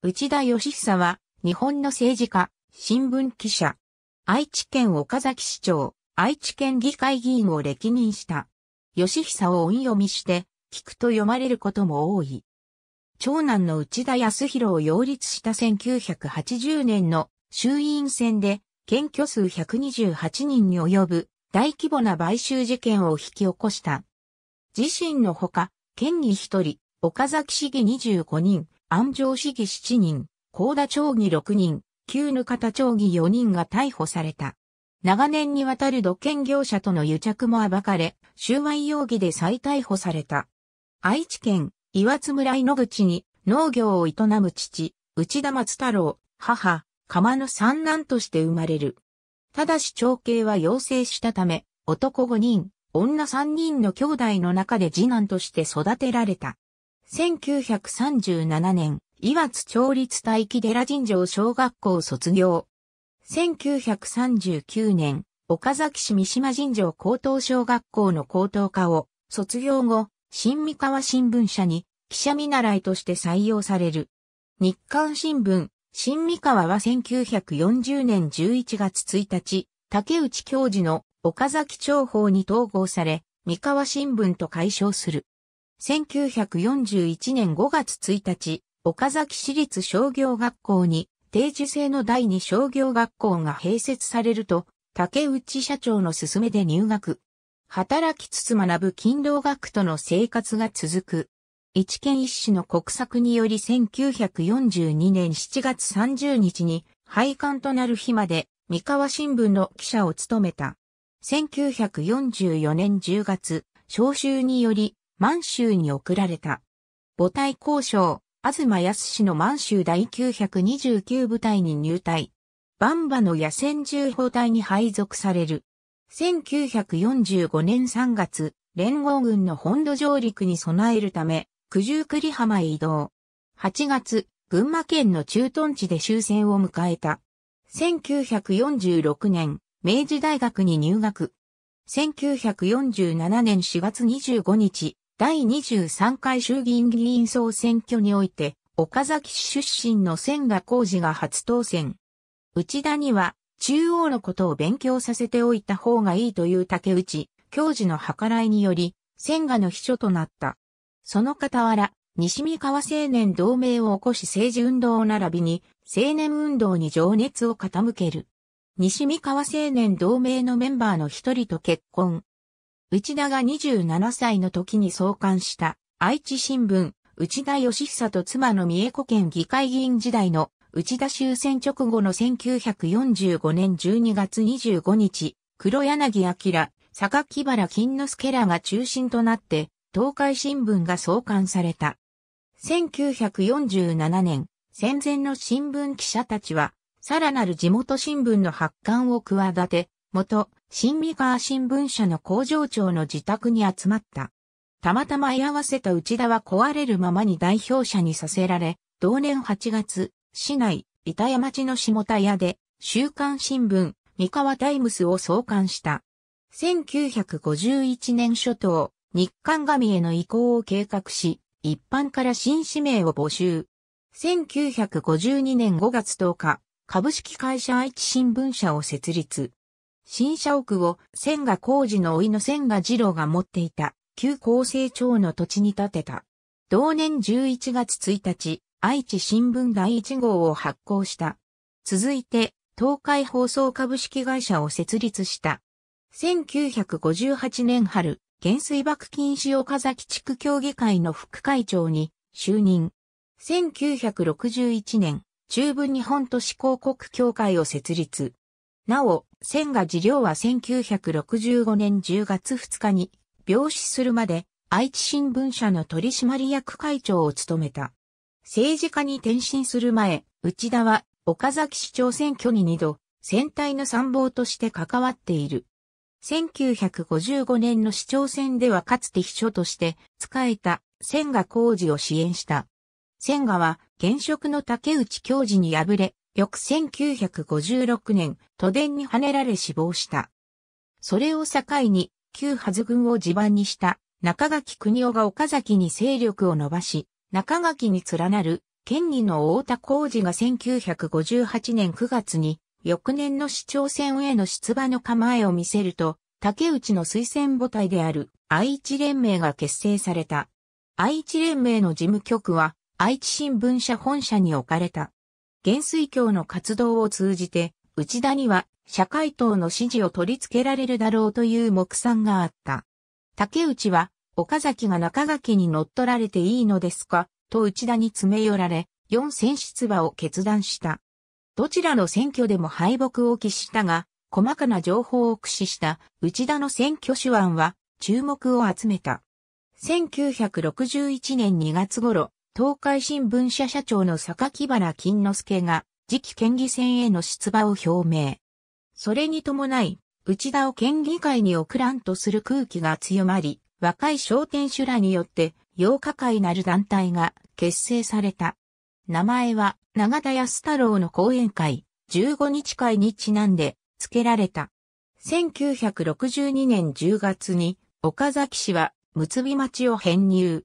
内田義久は、日本の政治家、新聞記者、愛知県岡崎市長、愛知県議会議員を歴任した。義久を音読みして、聞くと読まれることも多い。長男の内田康弘を擁立した1980年の衆院選で、検挙数128人に及ぶ大規模な買収事件を引き起こした。自身のほか、県に1人、岡崎市議25人、安城市議7人、高田町議6人、旧ぬ方町議4人が逮捕された。長年にわたる土建業者との癒着も暴かれ、収賄容疑で再逮捕された。愛知県岩津村井野口に農業を営む父、内田松太郎、母、釜の三男として生まれる。ただし長兄は要請したため、男5人、女3人の兄弟の中で次男として育てられた。1937年、岩津町立大気寺神城小学校卒業。1939年、岡崎市三島神城高等小学校の高等科を卒業後、新三河新聞社に記者見習いとして採用される。日刊新聞、新三河は1940年11月1日、竹内教授の岡崎長報に統合され、三河新聞と解消する。1941年5月1日、岡崎市立商業学校に定時制の第二商業学校が併設されると、竹内社長の勧めで入学。働きつつ学ぶ勤労学との生活が続く。一県一市の国策により1942年7月30日に廃刊となる日まで三河新聞の記者を務めた。1944年10月、召集により満州に送られた。母体交渉、東康の満州第929部隊に入隊。バンバの野戦銃砲隊に配属される。1945年3月、連合軍の本土上陸に備えるため、九十九里浜へ移動。8月、群馬県の駐屯地で終戦を迎えた。1946年、明治大学に入学。1947年4月25日、第23回衆議院議員総選挙において、岡崎市出身の千賀浩二が初当選。内田には、中央のことを勉強させておいた方がいいという竹内、教授の計らいにより、千賀の秘書となった。その傍ら、西三河青年同盟を起こし政治運動を並びに、青年運動に情熱を傾ける。西三河青年同盟のメンバーの一人と結婚。内田が27歳の時に創刊した愛知新聞、内田義久と妻の三重子県議会議員時代の内田終戦直後の1945年12月25日、黒柳明、榊原金之助らが中心となって、東海新聞が創刊された。1947年、戦前の新聞記者たちは、さらなる地元新聞の発刊を企て、元、新三河新聞社の工場長の自宅に集まった。たまたま居合わせた内田は壊れるままに代表者にさせられ、同年8月、市内、板谷町の下田屋で、週刊新聞、三河タイムスを創刊した。1951年初頭、日刊紙への移行を計画し、一般から新氏名を募集。1952年5月10日、株式会社愛知新聞社を設立。新社屋を千賀工事のいの千賀二郎が持っていた旧厚生庁の土地に建てた。同年11月1日、愛知新聞第1号を発行した。続いて、東海放送株式会社を設立した。1958年春、原水爆禁止岡崎地区協議会の副会長に就任。1961年、中部日本都市広告協会を設立。なお、千賀治療は1965年10月2日に病死するまで愛知新聞社の取締役会長を務めた。政治家に転身する前、内田は岡崎市長選挙に2度、選対の参謀として関わっている。1955年の市長選ではかつて秘書として仕えた千賀浩二を支援した。千賀は現職の竹内教授に敗れ、翌1956年、都電に跳ねられ死亡した。それを境に、旧ハ軍を地盤にした中垣国夫が岡崎に勢力を伸ばし、中垣に連なる県議の大田浩二が1958年9月に、翌年の市長選への出馬の構えを見せると、竹内の推薦母体である愛知連盟が結成された。愛知連盟の事務局は愛知新聞社本社に置かれた。元帥教の活動を通じて、内田には社会党の支持を取り付けられるだろうという目算があった。竹内は、岡崎が中垣に乗っ取られていいのですか、と内田に詰め寄られ、四選出馬を決断した。どちらの選挙でも敗北を喫したが、細かな情報を駆使した内田の選挙手腕は注目を集めた。1961年2月頃、東海新聞社社長の木原金之助が、次期県議選への出馬を表明。それに伴い、内田を県議会に送らんとする空気が強まり、若い商店主らによって、8日会なる団体が結成された。名前は、長田康太郎の講演会、15日会にちなんで、付けられた。1962年10月に、岡崎市は、むつび町を編入。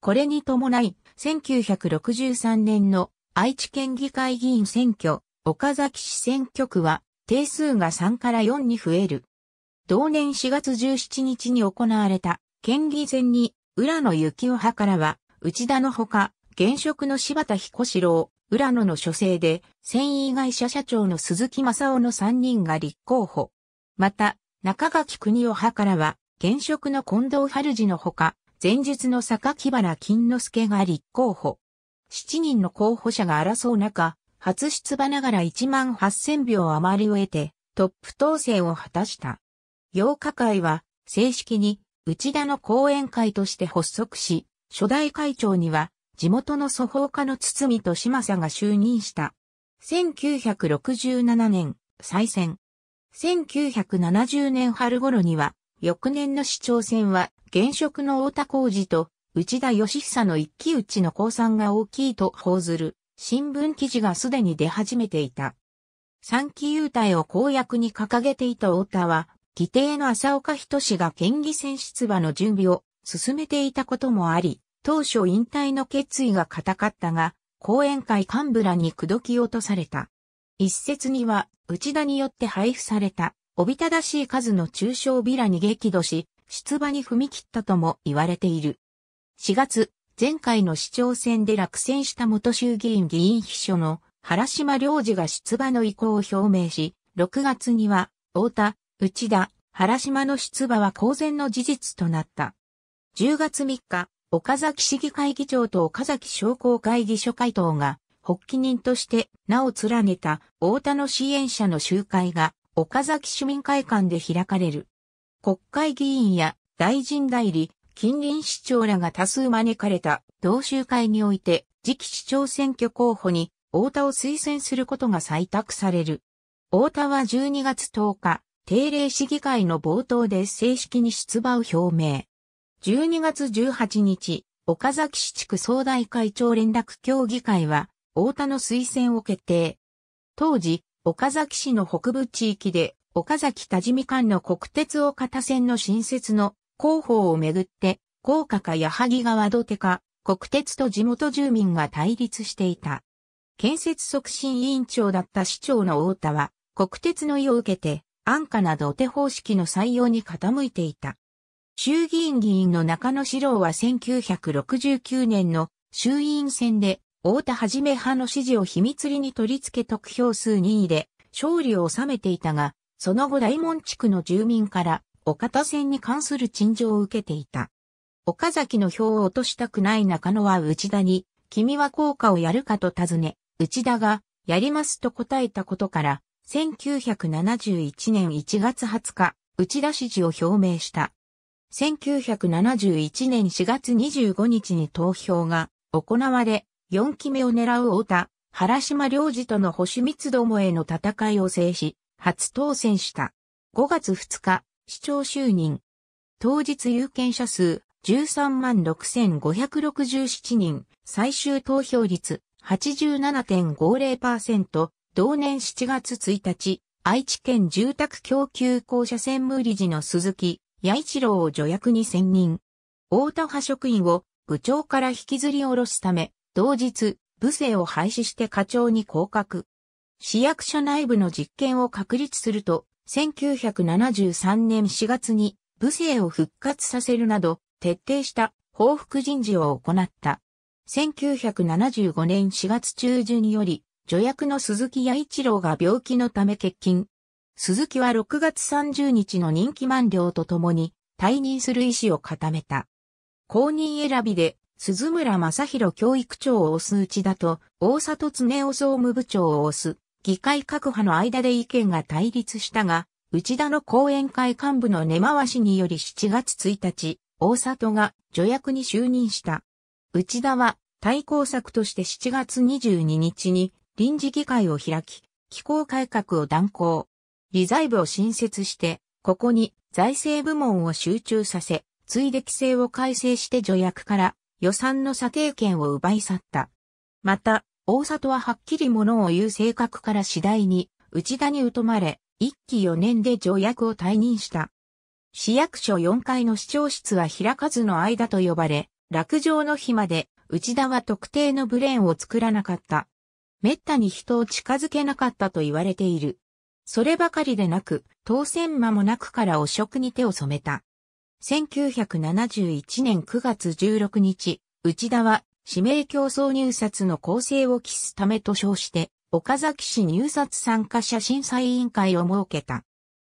これに伴い、1963年の愛知県議会議員選挙、岡崎市選挙区は定数が3から4に増える。同年4月17日に行われた県議選に浦野幸男派からは内田のほか、現職の柴田彦四郎、浦野の書生で、繊維会社社長の鈴木正夫の3人が立候補。また、中垣国夫派からは、現職の近藤春二のほか、前述の木原金之助が立候補。7人の候補者が争う中、初出馬ながら1万8000票余りを得て、トップ当選を果たした。8日会は、正式に、内田の講演会として発足し、初代会長には、地元の祖法家の堤と島佐が就任した。1967年、再選。1970年春頃には、翌年の市長選は、現職の太田浩二と内田義久の一騎打ちの降参が大きいと報ずる新聞記事がすでに出始めていた。三期優待を公約に掲げていた太田は、議定の浅岡人氏が県議選出馬の準備を進めていたこともあり、当初引退の決意が固かったが、後援会幹部らに口説き落とされた。一説には、内田によって配布された、おびただしい数の中小ビラに激怒し、出馬に踏み切ったとも言われている。4月、前回の市長選で落選した元衆議院議員秘書の原島良二が出馬の意向を表明し、6月には、太田、内田、原島の出馬は公然の事実となった。10月3日、岡崎市議会議長と岡崎商工会議所会頭が、発起人として名を連ねた太田の支援者の集会が岡崎市民会館で開かれる。国会議員や大臣代理、近隣市長らが多数招かれた同州会において次期市長選挙候補に太田を推薦することが採択される。太田は12月10日、定例市議会の冒頭で正式に出馬を表明。12月18日、岡崎市地区総大会長連絡協議会は、太田の推薦を決定。当時、岡崎市の北部地域で岡崎多治見間の国鉄岡田線の新設の広報をめぐって、高架か矢作川土手か、国鉄と地元住民が対立していた。建設促進委員長だった市長の大田は、国鉄の意を受けて、安価な土手方式の採用に傾いていた。衆議院議員の中野史郎は1969年の衆院選で、大田はじめ派の支持を秘密裏に取り付け得票数2位で、勝利を収めていたが、その後大門地区の住民から、岡田線に関する陳情を受けていた。岡崎の票を落としたくない中野は内田に、君は効果をやるかと尋ね、内田が、やりますと答えたことから、1971年1月20日、内田支持を表明した。1971年4月25日に投票が行われ、4期目を狙う太田、原島良次との保守密どもへの戦いを制し、初当選した。5月2日、市長就任。当日有権者数13万6567人、最終投票率87.50%、同年7月1日、愛知県住宅供給公社専務理事の鈴木八一郎を助役に選任。大田派職員を部長から引きずり下ろすため、同日、部政を廃止して課長に降格。市役所内部の実権を確立すると、1973年4月に部政を復活させるなど、徹底した報復人事を行った。1975年4月中旬より、助役の鈴木弥一郎が病気のため欠勤。鈴木は6月30日の任期満了とともに退任する意思を固めた。公認選びで鈴村正宏教育長を推す内田と大里恒夫総務部長を推す議会各派の間で意見が対立したが、内田の後援会幹部の根回しにより7月1日、大里が助役に就任した。内田は対抗策として7月22日に臨時議会を開き、機構改革を断行。理財部を新設して、ここに財政部門を集中させ、ついで規制を改正して助役から予算の査定権を奪い去った。また、大里ははっきり物を言う性格から次第に内田に疎まれ、一期四年で条約を退任した。市役所四階の市長室は開かずの間と呼ばれ、落城の日まで内田は特定のブレーンを作らなかった。滅多に人を近づけなかったと言われている。そればかりでなく、当選間もなくから汚職に手を染めた。1971年9月16日、内田は指名競争入札の構成を期すためと称して、岡崎市入札参加者審査委員会を設けた。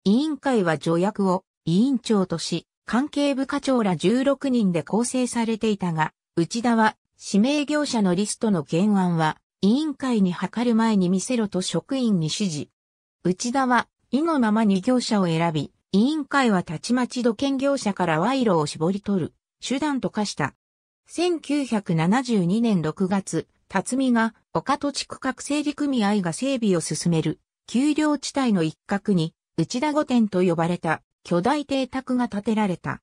委員会は助役を委員長とし、関係部課長ら16人で構成されていたが、内田は指名業者のリストの原案は委員会に諮る前に見せろと職員に指示。内田は意のままに業者を選び、委員会はたちまち土建業者から賄賂を絞り取る手段と化した。1972年6月、辰巳が岡戸地区画整理組合が整備を進める、丘陵地帯の一角に、内田御殿と呼ばれた巨大邸宅が建てられた。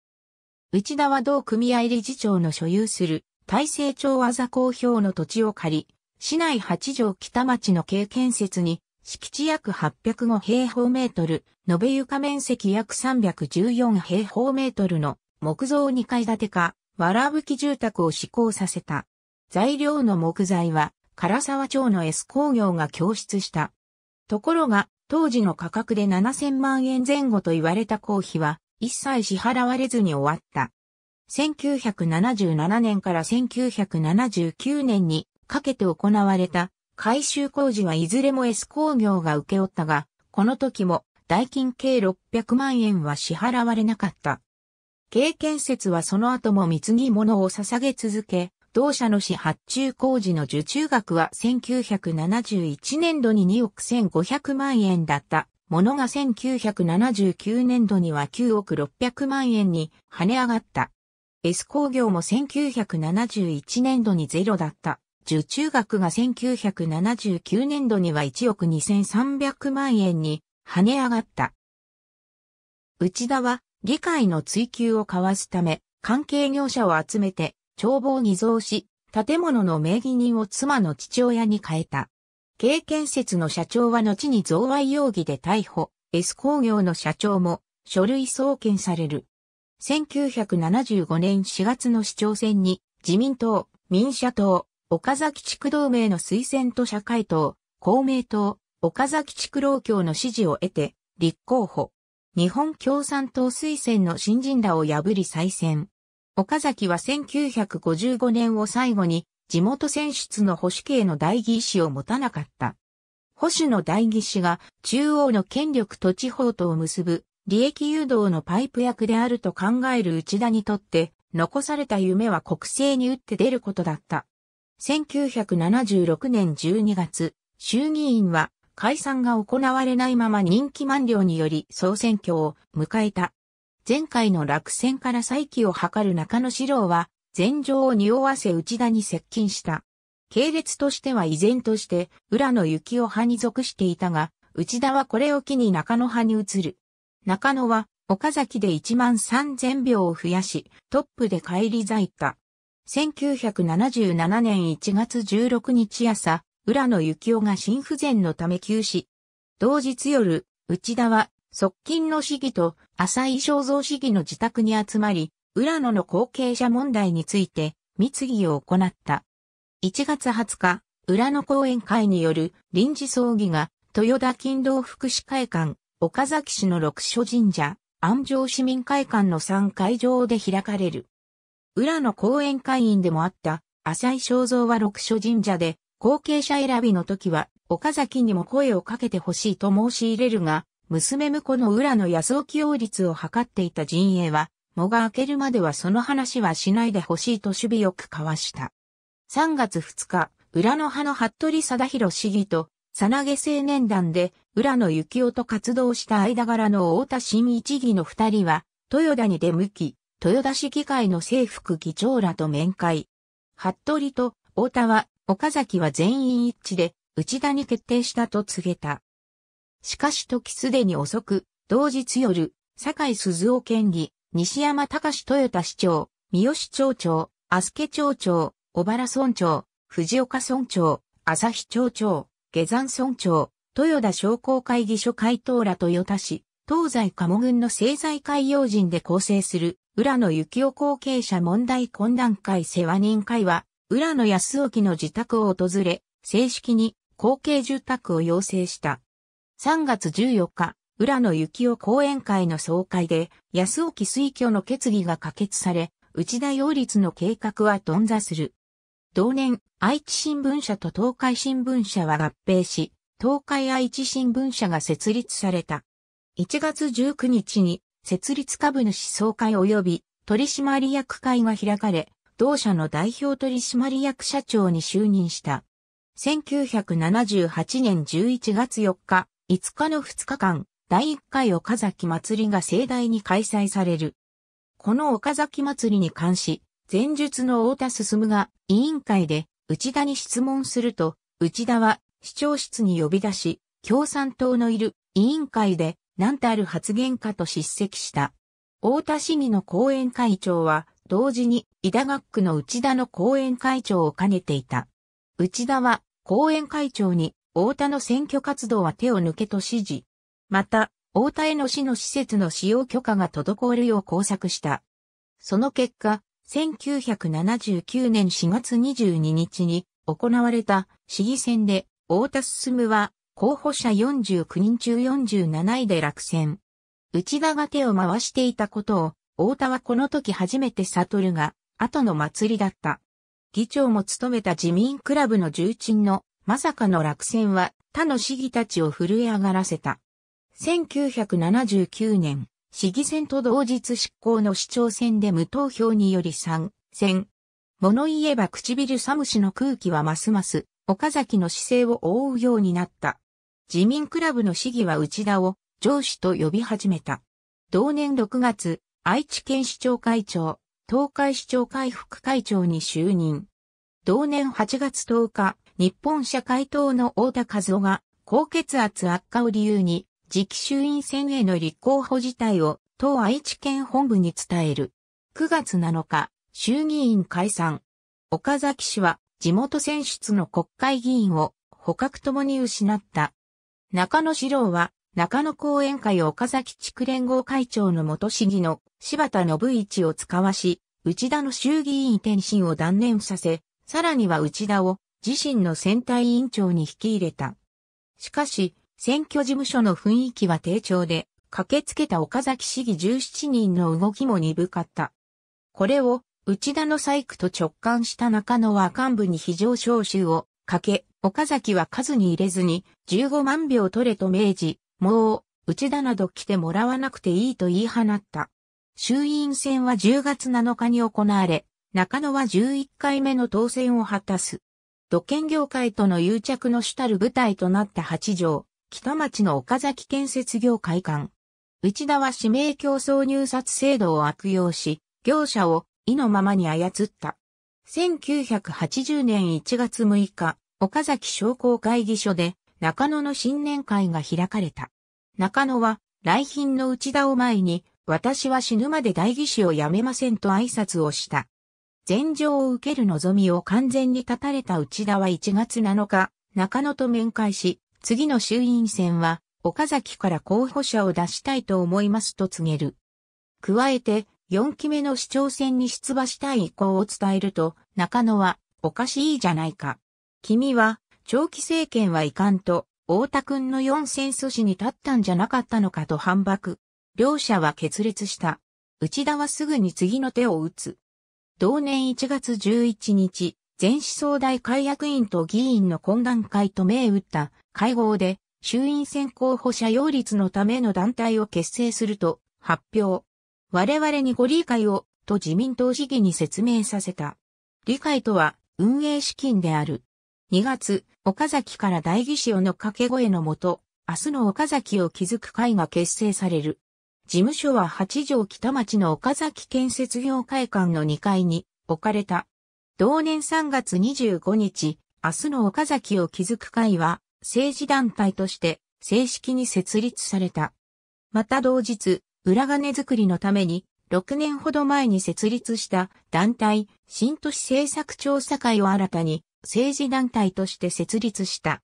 内田は同組合理事長の所有する大成町技公表の土地を借り、市内八条北町の経建設に、敷地約805平方メートル、延べ床面積約314平方メートルの木造2階建てか、わらぶき住宅を施行させた。材料の木材は、唐沢町の S 工業が供出した。ところが、当時の価格で7000万円前後と言われた公費は、一切支払われずに終わった。1977年から1979年にかけて行われた改修工事はいずれも S 工業が受け負ったが、この時も代金計600万円は支払われなかった。経験説はその後も貢ぎ物を捧げ続け、同社の市発注工事の受注額は1971年度に2億1500万円だったものが1979年度には9億600万円に跳ね上がった。S 工業も1971年度にゼロだった。受注額が1979年度には1億2300万円に跳ね上がった。内田は議会の追及を交わすため、関係業者を集めて、帳簿を偽造し、建物の名義人を妻の父親に変えた。経建設の社長は後に贈賄容疑で逮捕、S 工業の社長も書類送検される。1975年4月の市長選に自民党、民社党、岡崎地区同盟の推薦と社会党、公明党、岡崎地区労協の支持を得て立候補。日本共産党推薦の新人らを破り再選。岡崎は1955年を最後に地元選出の保守系の代議士を持たなかった。保守の代議士が中央の権力と地方とを結ぶ利益誘導のパイプ役であると考える内田にとって残された夢は国政に打って出ることだった。1976年12月、衆議院は解散が行われないまま人気満了により総選挙を迎えた。前回の落選から再起を図る中野史郎は、前城を匂わせ内田に接近した。系列としては依然として、浦野幸夫派に属していたが、内田はこれを機に中野派に移る。中野は、岡崎で1万3000票を増やし、トップで返り咲いた。1977年1月16日朝、浦野幸雄が心不全のため休止。同日夜、内田は、側近の市議と浅井正造市議の自宅に集まり、浦野の後継者問題について、密議を行った。1月20日、浦野講演会による臨時葬儀が、豊田勤労福祉会館、岡崎市の六所神社、安城市民会館の3会場で開かれる。浦野講演会員でもあった、浅井正造は六所神社で、後継者選びの時は、岡崎にも声をかけてほしいと申し入れるが、娘婿の浦野安尾起用率を図っていた陣営は、藻が明けるまではその話はしないでほしいと守備よく交わした。3月2日、浦野派の服部貞弘市議と、さなげ青年団で、浦野幸雄と活動した間柄の太田新一議の二人は、豊田に出向き、豊田市議会の政府副議長らと面会。服部と太田は岡崎は全員一致で、内田に決定したと告げた。しかし時すでに遅く、同日夜、坂井鈴尾県議、西山隆豊田市長、三好町長、飛助町長、小原村長、藤岡村長、朝日町長、下山村長、豊田商工会議所会頭ら豊田市、東西鴨群の政財界要人で構成する、浦野幸男後継者問題懇談会世話人会は、浦野康沖の自宅を訪れ、正式に後継住宅を要請した。3月14日、浦野幸雄講演会の総会で、安沖推挙の決議が可決され、内田擁立の計画は頓挫する。同年、愛知新聞社と東海新聞社は合併し、東海愛知新聞社が設立された。1月19日に、設立株主総会及び取締役会が開かれ、同社の代表取締役社長に就任した。1978年11月4日、5日の2日間、第1回岡崎祭りが盛大に開催される。この岡崎祭りに関し、前述の太田進が委員会で内田に質問すると、内田は市長室に呼び出し、共産党のいる委員会で何たる発言かと叱責した。太田市議の後援会長は、同時に、伊田学区の内田の後援会長を兼ねていた。内田は、後援会長に、太田の選挙活動は手を抜けと指示。また、太田への市の施設の使用許可が滞るよう工作した。その結果、1979年4月22日に行われた市議選で、太田進は候補者49人中47位で落選。内田が手を回していたことを太田はこの時初めて悟るが、後の祭りだった。議長も務めた自民クラブの重鎮の、まさかの落選は、他の市議たちを震え上がらせた。1979年、市議選と同日執行の市長選で無投票により参戦。物言えば唇寒しの空気はますます、岡崎の姿勢を覆うようになった。自民クラブの市議は内田を上司と呼び始めた。同年6月、愛知県市長会長、東海市長会副会長に就任。同年8月10日、日本社会党の大田和夫が、高血圧悪化を理由に、次期衆院選への立候補自体を、党愛知県本部に伝える。9月7日、衆議院解散。岡崎氏は、地元選出の国会議員を、捕獲ともに失った。中野史郎は、中野講演会岡崎地区連合会長の元市議の柴田信一を使わし、内田の衆議院転身を断念させ、さらには内田を自身の選対委員長に引き入れた。しかし、選挙事務所の雰囲気は低調で、駆けつけた岡崎市議17人の動きも鈍かった。これを内田の細工と直感した中野は幹部に非常招集をかけ、岡崎は数に入れずに15万票取れと命じ、もう、うちだなど来てもらわなくていいと言い放った。衆院選は10月7日に行われ、中野は11回目の当選を果たす。土建業界との誘着の主たる舞台となった八条、北町の岡崎建設業会館。内田は指名競争入札制度を悪用し、業者を意のままに操った。1980年1月6日、岡崎商工会議所で中野の新年会が開かれた。中野は、来賓の内田を前に、私は死ぬまで代議士を辞めませんと挨拶をした。前情を受ける望みを完全に断たれた内田は1月7日、中野と面会し、次の衆院選は、岡崎から候補者を出したいと思いますと告げる。加えて、4期目の市長選に出馬したい意向を伝えると、中野は、おかしいじゃないか。君は、長期政権はいかんと、大田君の四戦阻止に立ったんじゃなかったのかと反駁。両者は決裂した。内田はすぐに次の手を打つ。同年1月11日、前思想大会役員と議員の懇談会と銘打った会合で、衆院選候補者擁立のための団体を結成すると発表。我々にご理解をと自民党市議に説明させた。理解とは運営資金である。2月、岡崎から大義士をの掛け声のもと、明日の岡崎を築く会が結成される。事務所は八条北町の岡崎建設業会館の2階に置かれた。同年3月25日、明日の岡崎を築く会は政治団体として正式に設立された。また同日、裏金作りのために6年ほど前に設立した団体新都市政策調査会を新たに政治団体として設立した。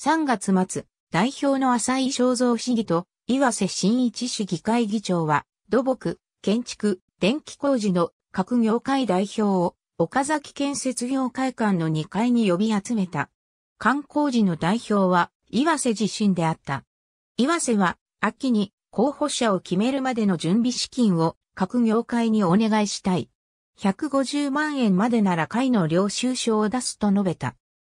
3月末、代表の浅井正造市議と岩瀬真一市議会議長は、土木、建築、電気工事の各業界代表を岡崎建設業会館の2階に呼び集めた。観光時の代表は岩瀬自身であった。岩瀬は秋に候補者を決めるまでの準備資金を各業界にお願いしたい。150万円までなら会の領収書を出すと述べた。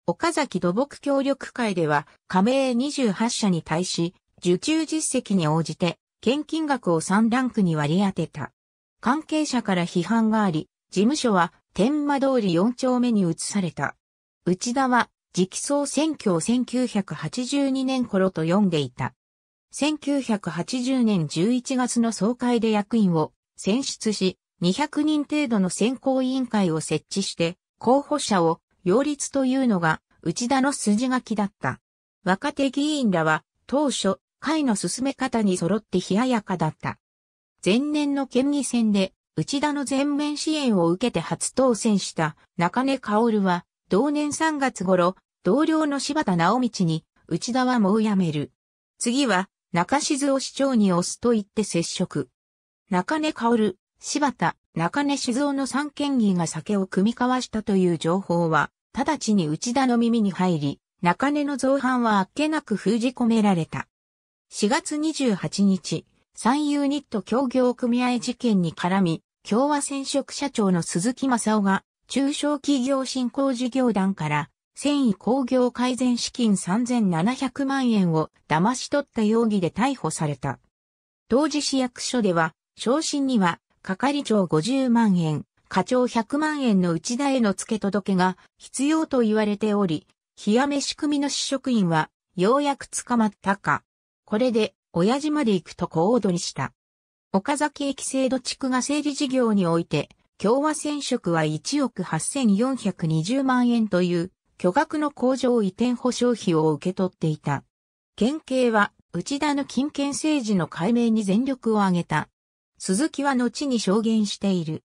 岡崎土木協力会では、加盟28社に対し、受注実績に応じて、献金額を3ランクに割り当てた。関係者から批判があり、事務所は天馬通り4丁目に移された。内田は、直送選挙を1982年頃と読んでいた。1980年11月の総会で役員を選出し、200人程度の選考委員会を設置して、候補者を擁立というのが内田の筋書きだった。若手議員らは当初、会の進め方に揃って冷ややかだった。前年の県議選で内田の全面支援を受けて初当選した中根薫は、同年3月頃、同僚の柴田直道に、内田はもう辞める。次は、中静を市長に押すと言って接触。中根薫、柴田、中根酒造の三県議が酒を組み交わしたという情報は、直ちに内田の耳に入り、中根の造反はあっけなく封じ込められた。4月28日、三遊ニット協業組合事件に絡み、共和戦色社長の鈴木正夫が、中小企業振興事業団から、繊維工業改善資金3700万円を騙し取った容疑で逮捕された。当時市役所では、昇進には係長50万円、課長100万円の内田への付け届けが必要と言われており、冷や飯組の市職員はようやく捕まったか。これで親父まで行くと小躍りした。岡崎駅制度地区が整理事業において、共和戦職は1億8420万円という巨額の工場移転保証費を受け取っていた。県警は内田の金権政治の解明に全力を挙げた。鈴木は後に証言している。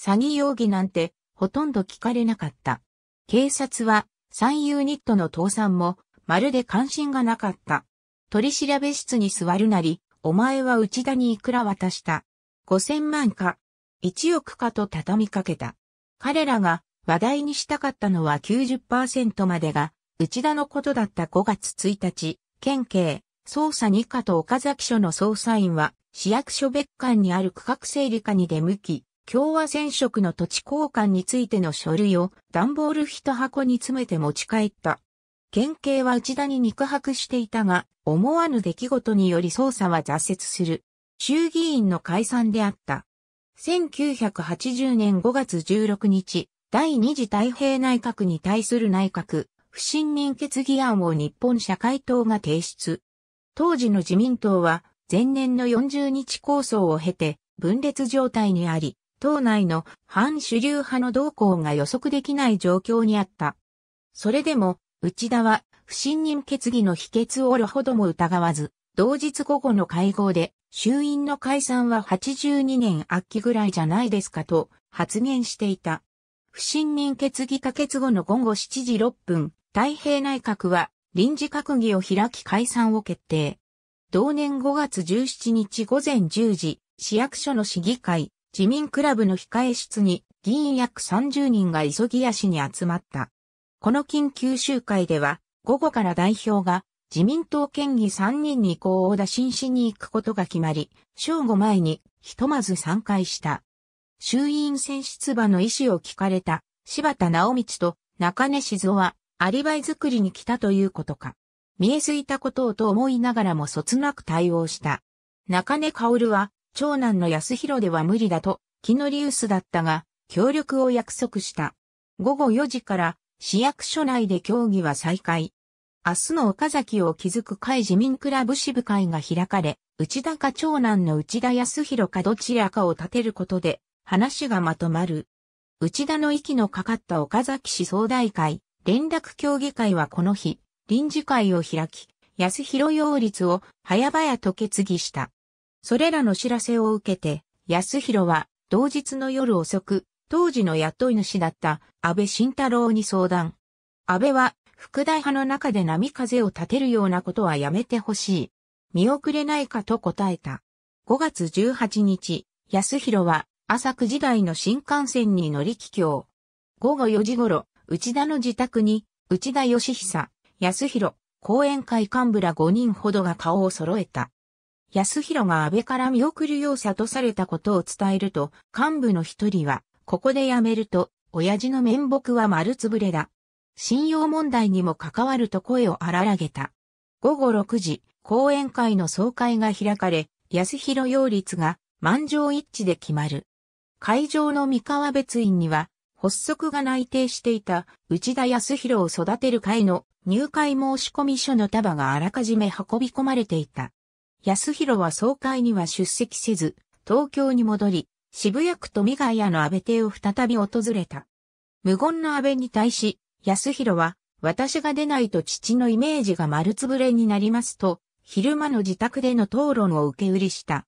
詐欺容疑なんてほとんど聞かれなかった。警察は三遊ニットの倒産もまるで関心がなかった。取調べ室に座るなり、お前は内田にいくら渡した五千万か、一億かと畳みかけた。彼らが話題にしたかったのは90%までが、内田のことだった5月1日、県警、捜査2課と岡崎署の捜査員は、市役所別館にある区画整理課に出向き、共和染色の土地交換についての書類を段ボール一箱に詰めて持ち帰った。県警は内田に肉薄していたが、思わぬ出来事により捜査は挫折する。衆議院の解散であった。1980年5月16日、第二次太平内閣に対する内閣、不信任決議案を日本社会党が提出。当時の自民党は、前年の40日構想を経て分裂状態にあり、党内の反主流派の動向が予測できない状況にあった。それでも、内田は不信任決議の否決をおるほども疑わず、同日午後の会合で、衆院の解散は82年秋ぐらいじゃないですかと発言していた。不信任決議可決後の午後7時6分、太平内閣は臨時閣議を開き解散を決定。同年5月17日午前10時、市役所の市議会、自民クラブの控え室に議員約30人が急ぎ足に集まった。この緊急集会では、午後から代表が自民党県議3人に行う打診しに行くことが決まり、正午前にひとまず参回した。衆院選出馬の意思を聞かれた柴田直道と中根静夫はアリバイ作りに来たということか。見えすいたことをと思いながらもそつなく対応した。中根薫は、長男の安弘では無理だと、気のリウスだったが、協力を約束した。午後4時から、市役所内で協議は再開。明日の岡崎を築く会自民クラブ支部会が開かれ、内田か長男の内田康弘かどちらかを立てることで、話がまとまる。内田の息のかかった岡崎市総大会、連絡協議会はこの日、臨時会を開き、安弘擁立を早々と決議した。それらの知らせを受けて、安弘は同日の夜遅く、当時の雇い主だった安倍晋太郎に相談。安倍は副大派の中で波風を立てるようなことはやめてほしい。見送れないかと答えた。5月18日、安弘は朝9時台の新幹線に乗り帰郷。午後4時頃、内田の自宅に、内田義久、安弘、後援会幹部ら5人ほどが顔を揃えた。安弘が安倍から見送るよう諭されたことを伝えると、幹部の一人は、ここでやめると、親父の面目は丸つぶれだ。信用問題にも関わると声を荒らげた。午後6時、講演会の総会が開かれ、安弘擁立が満場一致で決まる。会場の三河別院には、発足が内定していた内田康弘を育てる会の入会申込書の束があらかじめ運び込まれていた。康弘は総会には出席せず、東京に戻り、渋谷区富ヶ谷の安倍邸を再び訪れた。無言の安倍に対し、康弘は、私が出ないと父のイメージが丸つぶれになりますと、昼間の自宅での討論を受け売りした。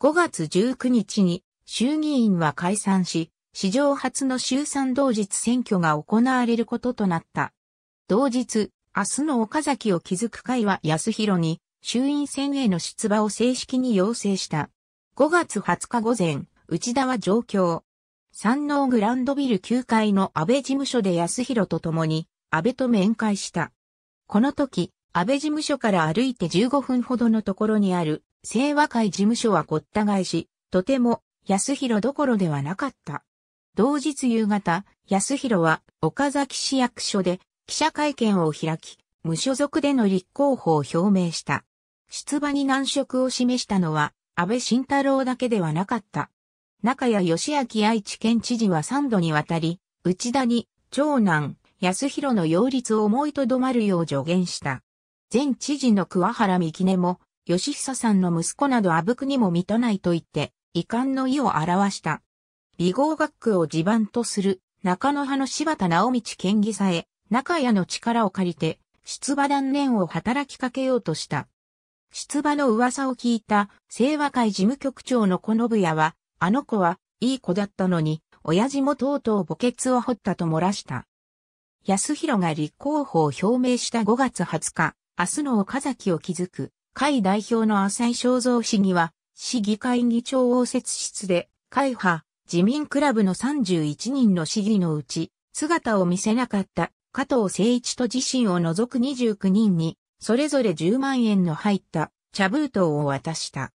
5月19日に衆議院は解散し、史上初の衆参同日選挙が行われることとなった。同日、明日の岡崎を築く会は安弘に衆院選への出馬を正式に要請した。5月20日午前、内田は上京。山王グランドビル9階の安倍事務所で安弘と共に安倍と面会した。この時、安倍事務所から歩いて15分ほどのところにある清和会事務所はごった返し、とても安弘どころではなかった。同日夕方、安弘は岡崎市役所で記者会見を開き、無所属での立候補を表明した。出馬に難色を示したのは、安倍晋太郎だけではなかった。中谷義明愛知県知事は3度にわたり、内田に長男、安弘の擁立を思いとどまるよう助言した。前知事の桑原美紀根も、吉久さんの息子などあぶくにも満たないと言って、遺憾の意を表した。美合学区を地盤とする中野派の柴田直道県議さえ、中屋の力を借りて、出馬断念を働きかけようとした。出馬の噂を聞いた、清和会事務局長の小信屋は、あの子はいい子だったのに、親父もとうとう墓穴を掘ったと漏らした。安弘が立候補を表明した5月20日、明日の岡崎を築く、会代表の浅井正造氏には、市議会議長応接室で、会派、自民クラブの31人の市議のうち、姿を見せなかった加藤誠一と自身を除く29人に、それぞれ10万円の入った茶封筒を渡した。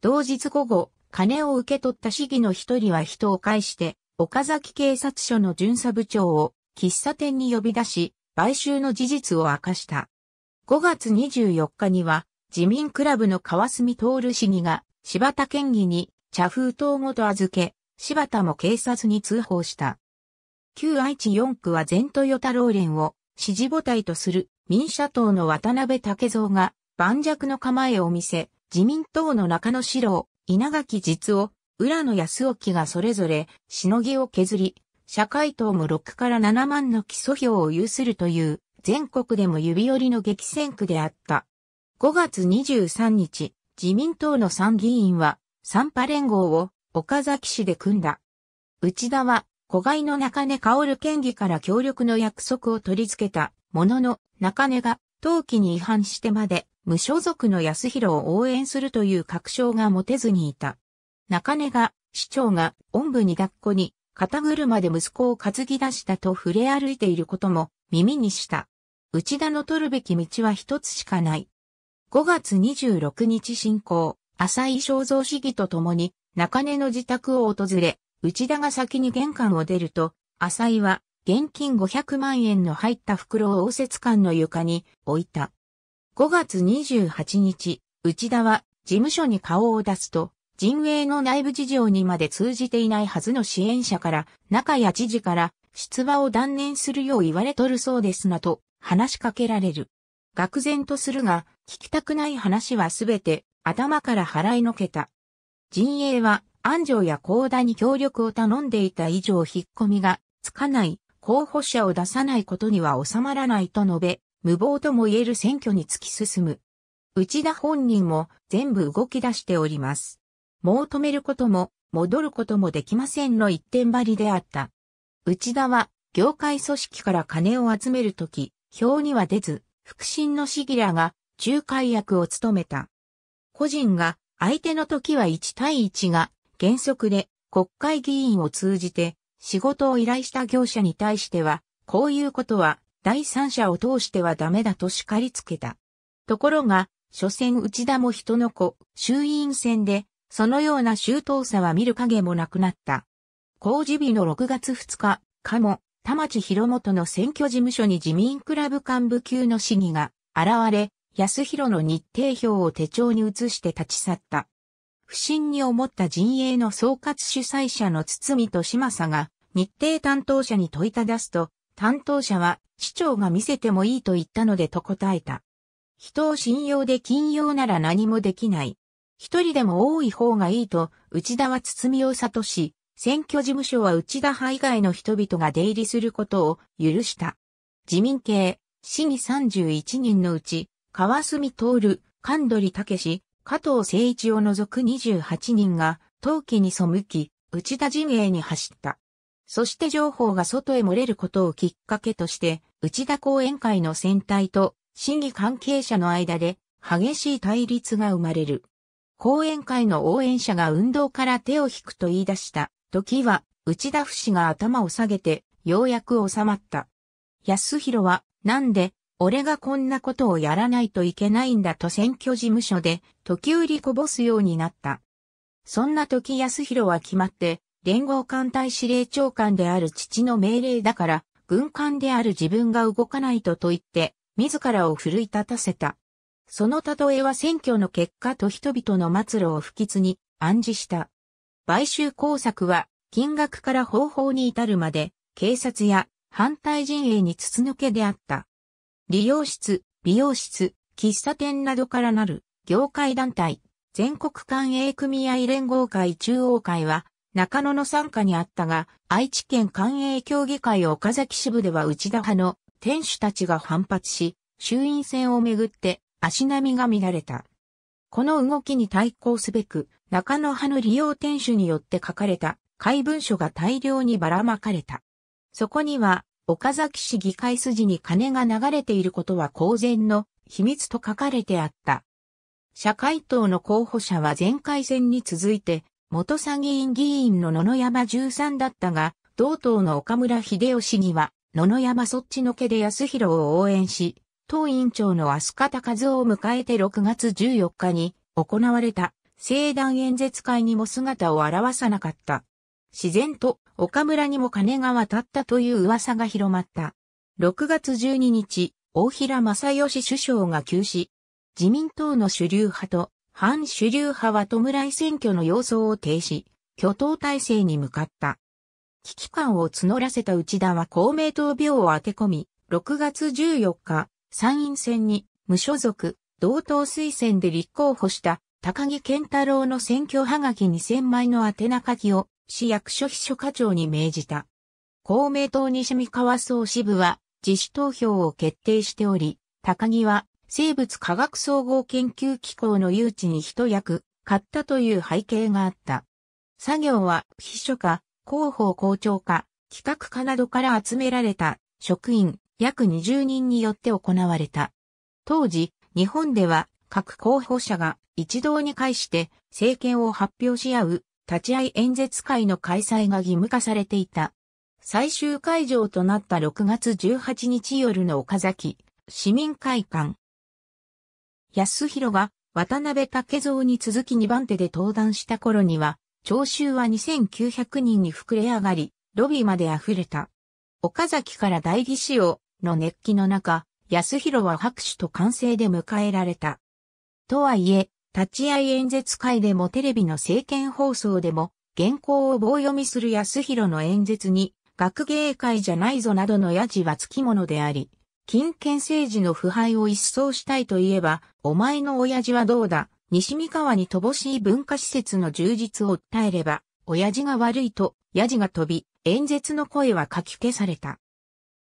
同日午後、金を受け取った市議の一人は人を介して、岡崎警察署の巡査部長を喫茶店に呼び出し、買収の事実を明かした。5月24日には、自民クラブの川澄徹市議が、柴田県議に茶封筒ごと預け、柴田も警察に通報した。旧愛知4区は前豊太郎連を支持母体とする民社党の渡辺武蔵が盤石の構えを見せ、自民党の中野史郎、稲垣実夫、浦野康興がそれぞれしのぎを削り、社会党も6から7万の基礎票を有するという全国でも指折りの激戦区であった。5月23日、自民党の参議院は、三派連合を岡崎市で組んだ。内田は、子飼いの中根薫県議から協力の約束を取り付けたものの、中根が、陶器に違反してまで、無所属の安弘を応援するという確証が持てずにいた。中根が、市長が、おんぶに抱っこに、肩車で息子を担ぎ出したと触れ歩いていることも、耳にした。内田の取るべき道は一つしかない。5月26日進行、浅井正造市議と共に、中根の自宅を訪れ、内田が先に玄関を出ると、浅井は、現金500万円の入った袋を応接館の床に置いた。5月28日、内田は事務所に顔を出すと、陣営の内部事情にまで通じていないはずの支援者から、中谷知事から出馬を断念するよう言われとるそうですなと話しかけられる。愕然とするが、聞きたくない話はすべて頭から払いのけた。陣営は安城や高田に協力を頼んでいた以上引っ込みがつかない候補者を出さないことには収まらないと述べ、無謀とも言える選挙に突き進む。内田本人も全部動き出しております。もう止めることも戻ることもできませんの一点張りであった。内田は業界組織から金を集めるとき、票には出ず、腹心の市議らが仲介役を務めた。個人が相手の時は1対1が原則で国会議員を通じて仕事を依頼した業者に対しては、こういうことは第三者を通してはダメだと叱りつけた。ところが、所詮内田も人の子、衆院選で、そのような周到さは見る影もなくなった。公示日の6月2日、かも、田町広元の選挙事務所に自民クラブ幹部級の市議が現れ、安弘の日程表を手帳に移して立ち去った。不審に思った陣営の総括主催者の堤と島佐が日程担当者に問いただすと、担当者は市長が見せてもいいと言ったのでと答えた。人を信用で金曜なら何もできない。一人でも多い方がいいと、内田は堤を悟し、選挙事務所は内田派以外の人々が出入りすることを許した。自民系、市議31人のうち川澄徹、神取武加藤誠一を除く28人が、陶器に背き、内田陣営に走った。そして情報が外へ漏れることをきっかけとして、内田講演会の戦隊と、審議関係者の間で、激しい対立が生まれる。講演会の応援者が運動から手を引くと言い出した時は、内田不死が頭を下げて、ようやく収まった。安弘は、なんで、俺がこんなことをやらないといけないんだと選挙事務所で時折こぼすようになった。そんな時安弘は決まって、連合艦隊司令長官である父の命令だから、軍艦である自分が動かないとと言って、自らを奮い立たせた。そのたとえは選挙の結果と人々の末路を不吉に暗示した。買収工作は、金額から方法に至るまで、警察や反対陣営に筒抜けであった。理容室、美容室、喫茶店などからなる業界団体、全国官営組合連合会中央会は、中野の傘下にあったが、愛知県官営協議会岡崎支部では内田派の店主たちが反発し、衆院選をめぐって足並みが乱れた。この動きに対抗すべく、中野派の利用店主によって書かれた怪文書が大量にばらまかれた。そこには、岡崎市議会筋に金が流れていることは公然の秘密と書かれてあった。社会党の候補者は前回戦に続いて、元参議院議員の野々山十三だったが、同党の岡村秀吉には、野々山そっちのけで安弘を応援し、党委員長の飛鳥高和を迎えて6月14日に行われた、政団演説会にも姿を現さなかった。自然と岡村にも金が渡ったという噂が広まった。6月12日、大平正義首相が急死。自民党の主流派と反主流派は弔い選挙の様相を停止、挙党体制に向かった。危機感を募らせた内田は公明党病を当て込み、6月14日、参院選に無所属、同党推薦で立候補した高木健太郎の選挙はがき2000枚の宛名書きを市役所秘書課長に命じた。公明党西三河総支部は自主投票を決定しており、高木は生物科学総合研究機構の誘致に一役買ったという背景があった。作業は秘書課、広報校長課、企画課などから集められた職員約20人によって行われた。当時、日本では各候補者が一堂に会して政権を発表し合う立ち会い演説会の開催が義務化されていた。最終会場となった6月18日夜の岡崎市民会館。安弘が渡辺竹蔵に続き2番手で登壇した頃には、聴衆は2900人に膨れ上がり、ロビーまで溢れた。岡崎から代議仕様の熱気の中、安弘は拍手と歓声で迎えられた。とはいえ、立ち会い演説会でもテレビの政見放送でも、原稿を棒読みする安弘の演説に、学芸会じゃないぞなどのやじはつきものであり、金権政治の腐敗を一掃したいといえば、お前の親父はどうだ、西三河に乏しい文化施設の充実を訴えれば、親父が悪いと、ヤジが飛び、演説の声は書き消された。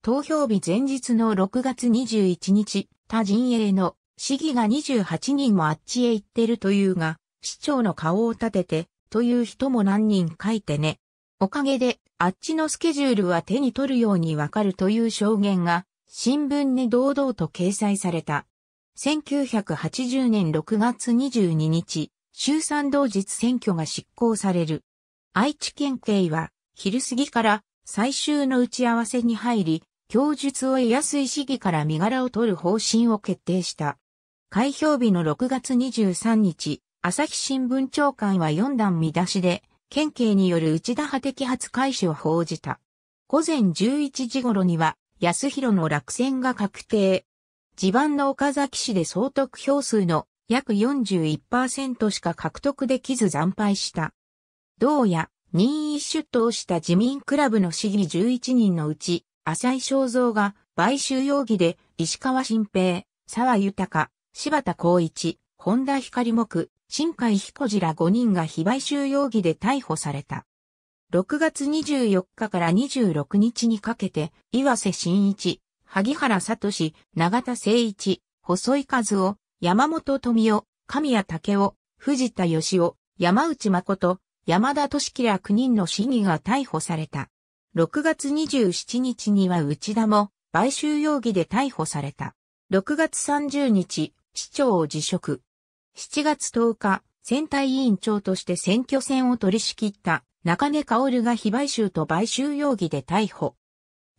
投票日前日の6月21日、他陣営の市議が28人もあっちへ行ってるというが、市長の顔を立てて、という人も何人書いてね。おかげで、あっちのスケジュールは手に取るようにわかるという証言が、新聞に堂々と掲載された。1980年6月22日、衆参同日選挙が執行される。愛知県警は、昼過ぎから最終の打ち合わせに入り、供述を得やすい市議から身柄を取る方針を決定した。開票日の6月23日、朝日新聞長官は4段見出しで、県警による内田派摘発開始を報じた。午前11時頃には、安弘の落選が確定。地盤の岡崎市で総得票数の約41%しか獲得できず惨敗した。同や、任意出頭した自民クラブの市議11人のうち、浅井正造が買収容疑で石川新平、沢豊、柴田光一、本田光木、新海彦次ら5人が非買収容疑で逮捕された。6月24日から26日にかけて、岩瀬真一、萩原聡、永田誠一、細井和夫、山本富夫、神谷武夫、藤田義夫、山内誠、山田俊樹ら9人の市議が逮捕された。6月27日には内田も買収容疑で逮捕された。6月30日、市長を辞職。7月10日、選対委員長として選挙戦を取り仕切った中根薫が非買収と買収容疑で逮捕。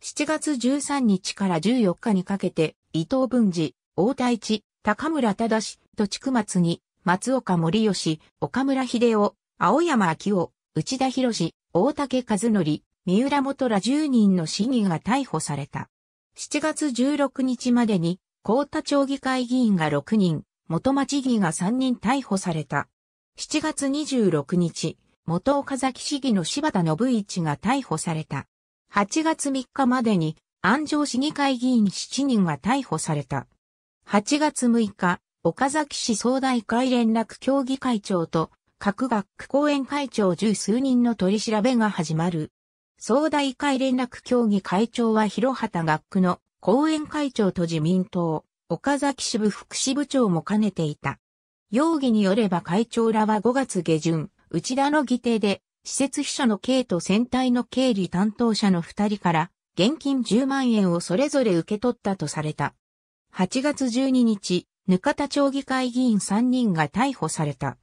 7月13日から14日にかけて、伊藤文治、大田一、高村忠、と地区松に、松岡森吉、岡村秀夫、青山明夫、内田博士、大竹和則、三浦元ら10人の市議が逮捕された。7月16日までに高田町議会議員が6人、元町議が3人逮捕された。7月26日、元岡崎市議の柴田信一が逮捕された。8月3日までに安城市議会議員7人が逮捕された。8月6日、岡崎市総大会連絡協議会長と各学区講演会長十数人の取り調べが始まる。総大会連絡協議会長は広畑学区の後援会長と自民党、岡崎支部副支部長も兼ねていた。容疑によれば会長らは5月下旬、内田の議定で、施設秘書の K と船体の経理担当者の2人から、現金10万円をそれぞれ受け取ったとされた。8月12日、ぬかた町議会議員3人が逮捕された。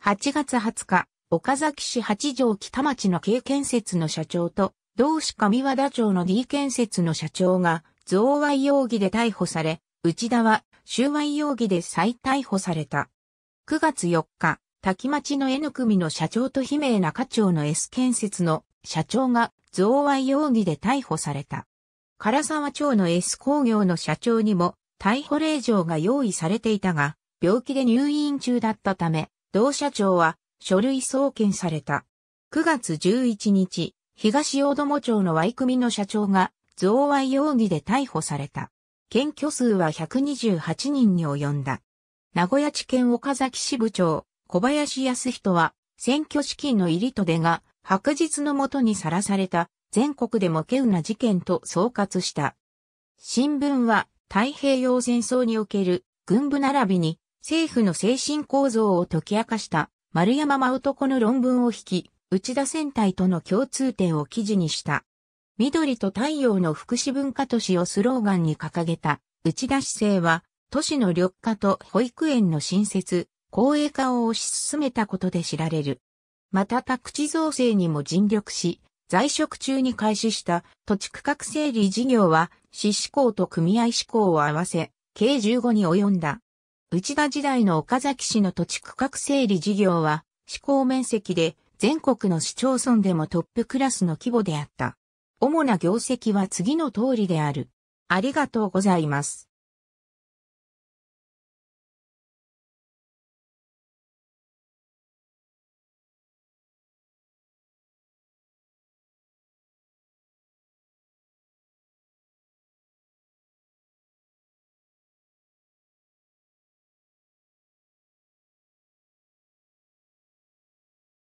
8月20日、岡崎市八条北町の K 建設の社長と、同市上和田町の D 建設の社長が、贈賄容疑で逮捕され、内田は収賄容疑で再逮捕された。9月4日、滝町の N 組の社長と悲鳴中町の S 建設の社長が贈賄容疑で逮捕された。唐沢町の S 工業の社長にも逮捕令状が用意されていたが、病気で入院中だったため、同社長は書類送検された。9月11日、東大友町の Y 組の社長が贈賄容疑で逮捕された。検挙数は128人に及んだ。名古屋地検岡崎支部長、小林康人は、選挙資金の入りと出が、白日のもとにさらされた、全国でも稀有な事件と総括した。新聞は、太平洋戦争における、軍部並びに、政府の精神構造を解き明かした、丸山真男の論文を引き、内田戦隊との共通点を記事にした。緑と太陽の福祉文化都市をスローガンに掲げた内田市政は、都市の緑化と保育園の新設、公営化を推し進めたことで知られる。また宅地造成にも尽力し、在職中に開始した土地区画整理事業は、市志向と組合志向を合わせ、計15に及んだ。内田時代の岡崎市の土地区画整理事業は、志向面積で全国の市町村でもトップクラスの規模であった。主な業績は次の通りである。ありがとうございます。